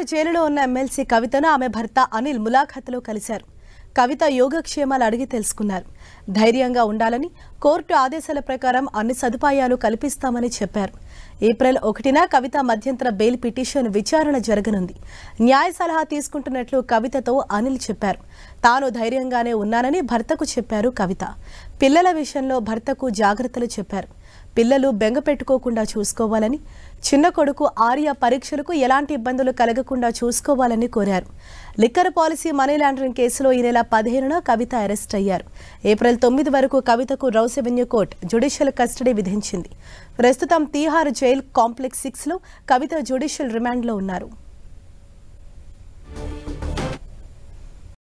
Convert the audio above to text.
బీహార్ జైలులో ఉన్న ఎమ్మెల్సీ కవితను ఆమె భర్త అనిల్ ములాఖత్లో కలిశారు కవిత యోగక్షేమాలు అడిగి తెలుసుకున్నారు ధైర్యంగా ఉండాలని కోర్టు ఆదేశాల ప్రకారం అన్ని సదుపాయాలు కల్పిస్తామని చెప్పారు ఏప్రిల్ ఒకటిన కవిత మధ్యంతర బెయిల్ పిటిషన్ విచారణ జరగనుంది న్యాయ సలహా తీసుకుంటున్నట్లు కవితతో అనిల్ చెప్పారు తాను ధైర్యంగానే ఉన్నానని భర్తకు చెప్పారు కవిత పిల్లల విషయంలో భర్తకు జాగ్రత్తలు చెప్పారు పిల్లలు బెంగ పెట్టుకోకుండా చూసుకోవాలని చిన్న కొడుకు ఆర్య పరీక్షలకు ఎలాంటి ఇబ్బందులు కలగకుండా చూసుకోవాలని కోరారు లిక్కర్ పాలసీ మనీ లాండరింగ్ కేసులో ఈ నెల పదిహేనున కవిత అరెస్ట్ అయ్యారు ఏప్రిల్ తొమ్మిది వరకు కవితకు Rouse Avenue court judicial custody విధించింది ప్రస్తుతం తీహార్ జైల్ కాంప్లెక్స్ సిక్స్లో కవిత జ్యుడిషియల్ రిమాండ్లో ఉన్నారు